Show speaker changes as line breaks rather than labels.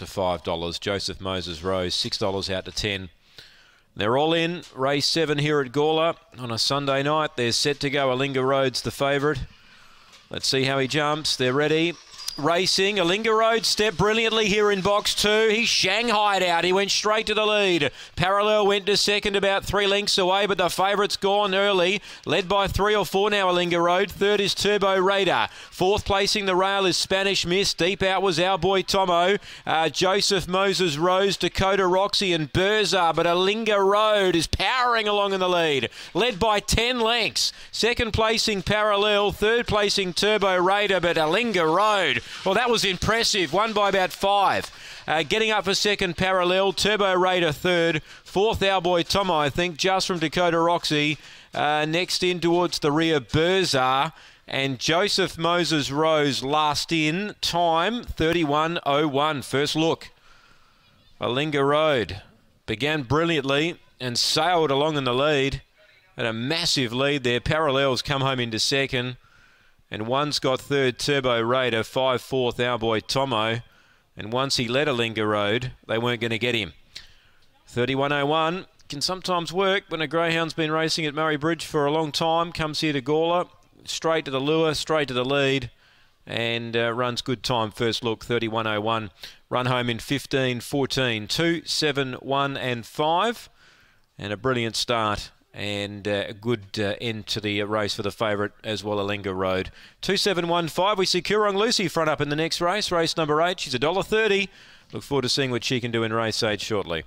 to $5. Joseph Moses Rose, $6 out to 10 They're all in. Race 7 here at Gawler on a Sunday night. They're set to go. Alinga Road's the favourite. Let's see how he jumps. They're ready racing. Alinga Road stepped brilliantly here in box two. He shanghaied out. He went straight to the lead. Parallel went to second about three lengths away, but the favourite's gone early. Led by three or four now, Alinga Road. Third is Turbo Radar. Fourth placing the rail is Spanish Miss. Deep out was our boy Tomo. Uh, Joseph Moses Rose, Dakota Roxy and Burza. but Alinga Road is powering along in the lead. Led by 10 lengths. Second placing Parallel. Third placing Turbo Radar, but Alinga Road well, that was impressive. Won by about five. Uh, getting up for second parallel, Turbo Raider third, fourth our boy Tom, I think, just from Dakota Roxy. Uh, next in towards the rear, Burzar. And Joseph Moses Rose last in, time 31.01. First look. Malinga Road began brilliantly and sailed along in the lead. And a massive lead there. Parallels come home into second. And one's got third Turbo Raider, five fourth our boy Tomo. And once he led a linger road, they weren't going to get him. 3101 can sometimes work when a greyhound's been racing at Murray Bridge for a long time, comes here to Gawler, straight to the lure, straight to the lead, and uh, runs good time first look, 3101. Run home in 15, 14, 2, 7, 1, and 5. And a brilliant start and uh, a good uh, end to the race for the favourite as well, Alenga Road. 2715, we see Kurong Lucy front up in the next race, race number eight. She's a dollar thirty. Look forward to seeing what she can do in race eight shortly.